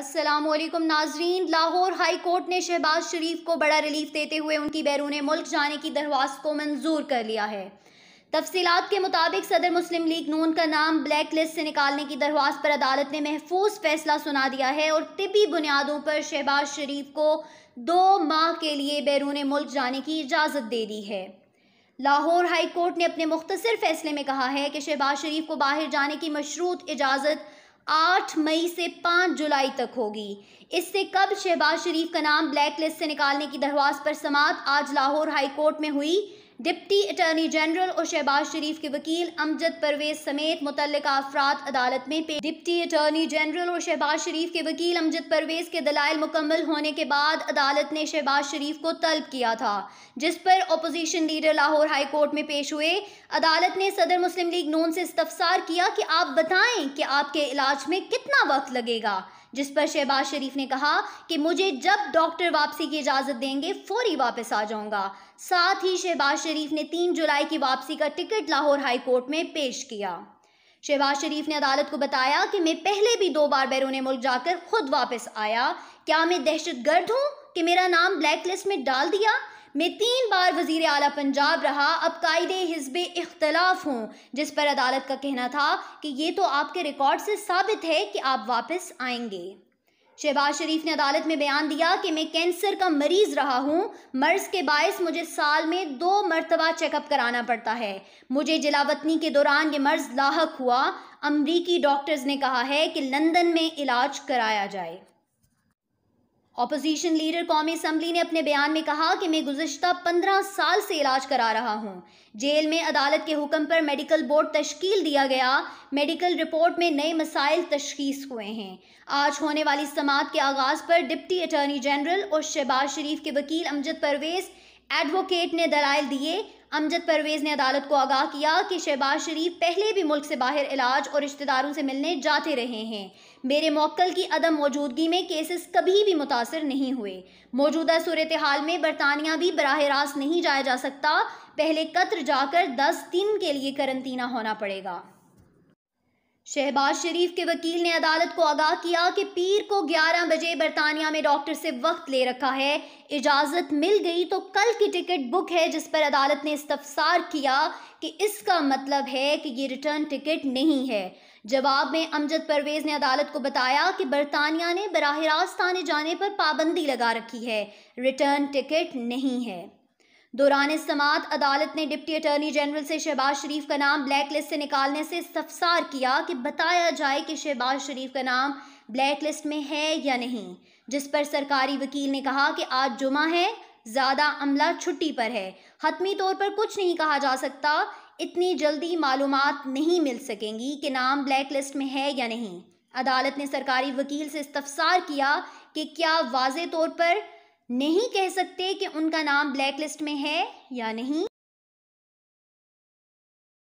असलम नाजरीन Lahore high court ने शहबाज शरीफ को बड़ा रिलीफ देते हुए उनकी बैरून मुल्क जाने की दरख्वास्त को मंजूर कर लिया है तफसीत के मुताबिक सदर मुस्लिम लीग नून का नाम ब्लैक लिस्ट से निकालने की दरख्वास्त पर अदालत ने महफूज फैसला सुना दिया है और तिबी बुनियादों पर शहबाज शरीफ को दो माह के लिए बैरून मुल्क जाने की इजाज़त दे दी है लाहौर हाई कोर्ट ने अपने मुख्तर फैसले में कहा है कि शहबाज शरीफ को बाहर जाने की मशरूत इजाज़त आठ मई से पाँच जुलाई तक होगी इससे कब शहबाज शरीफ का नाम ब्लैक लिस्ट से निकालने की दरख्वास्त पर समाप्त आज लाहौर हाई कोर्ट में हुई डिप्टी अटर्नी जनरल और शहबाज शरीफ के वकील अमजद परवेज समेत मुतल अफराद अदालत में पेश डिप्टी अटर्नी जनरल और शहबाज शरीफ के वकील अमजद परवेज के दलाइल मुकम्मल होने के बाद अदालत ने शहबाज शरीफ को तलब किया था जिस पर opposition leader Lahore high court में पेश हुए अदालत ने सदर मुस्लिम लीग नून से इस्तफसार किया कि आप बताएं कि आपके इलाज में कितना वक्त लगेगा जिस पर शहबाज शरीफ ने कहा कि मुझे जब डॉक्टर वापसी की इजाज़त देंगे फौरी वापस आ जाऊंगा साथ ही शहबाज शरीफ ने तीन जुलाई की वापसी का टिकट लाहौर हाई कोर्ट में पेश किया शहबाज शरीफ ने अदालत को बताया कि मैं पहले भी दो बार बैरून मुल्क जाकर खुद वापस आया क्या मैं दहशत गर्द हूँ कि मेरा नाम ब्लैक लिस्ट में डाल दिया में तीन बार वजीर अली पंजाब रहा अब कायद हिजब इख्तलाफ हों जिस पर अदालत का कहना था कि ये तो आपके रिकॉर्ड से साबित है कि आप वापस आएंगे शहबाज शरीफ ने अदालत में बयान दिया कि मैं कैंसर का मरीज रहा हूँ मर्ज के बायस मुझे साल में दो मरतबा चेकअप कराना पड़ता है मुझे जिलावतनी के दौरान ये मर्ज लाक हुआ अमरीकी डॉक्टर्स ने कहा है कि लंदन में इलाज कराया जाए ऑपोजिशन लीडर कौमी असम्बली ने अपने बयान में कहा कि मैं गुजशत पंद्रह साल से इलाज करा रहा हूँ जेल में अदालत के हुक्म पर मेडिकल बोर्ड तश्कील दिया गया मेडिकल रिपोर्ट में नए मसाइल तशखीस हुए हैं आज होने वाली समात के आगाज़ पर डिप्टी अटर्नी जनरल और शहबाज शरीफ के वकील अमजद परवेज़ एडवोकेट ने दलाइल दिए अमजद परवेज़ ने अदालत को आगाह किया कि शहबाज शरीफ पहले भी मुल्क से बाहर इलाज और रिश्तेदारों से मिलने जाते रहे हैं मेरे मौकल की अदम मौजूदगी में केसेस कभी भी मुतासर नहीं हुए मौजूदा सूरत हाल में बरतानिया भी बरह रास्त नहीं जाया जा सकता पहले कतर जाकर दस दिन के लिए करंतना होना पड़ेगा शहबाज शरीफ के वकील ने अदालत को आगाह किया कि पीर को 11 बजे बरतानिया में डॉक्टर से वक्त ले रखा है इजाज़त मिल गई तो कल की टिकट बुक है जिस पर अदालत ने इस्तफसार किया कि इसका मतलब है कि ये रिटर्न टिकट नहीं है जवाब में अमजद परवेज़ ने अदालत को बताया कि बरतानिया ने बरह रास्त आने जाने पर पाबंदी लगा रखी है रिटर्न टिकट नहीं है दौरान समात अदालत ने डिप्टी अटर्नी जनरल से शहबाज शरीफ का नाम ब्लैक लिस्ट से निकालने से इस्तफसार किया कि बताया जाए कि शहबाज शरीफ का नाम ब्लैक लिस्ट में है या नहीं जिस पर सरकारी वकील ने कहा कि आज जुमा है ज़्यादा अमला छुट्टी पर है हतमी तौर पर कुछ नहीं कहा जा सकता इतनी जल्दी मालूम नहीं मिल सकेंगी कि नाम ब्लैक लिस्ट में है या नहीं अदालत ने सरकारी वकील से इस्तफसार किया कि क्या वाज तौर पर नहीं कह सकते कि उनका नाम ब्लैक लिस्ट में है या नहीं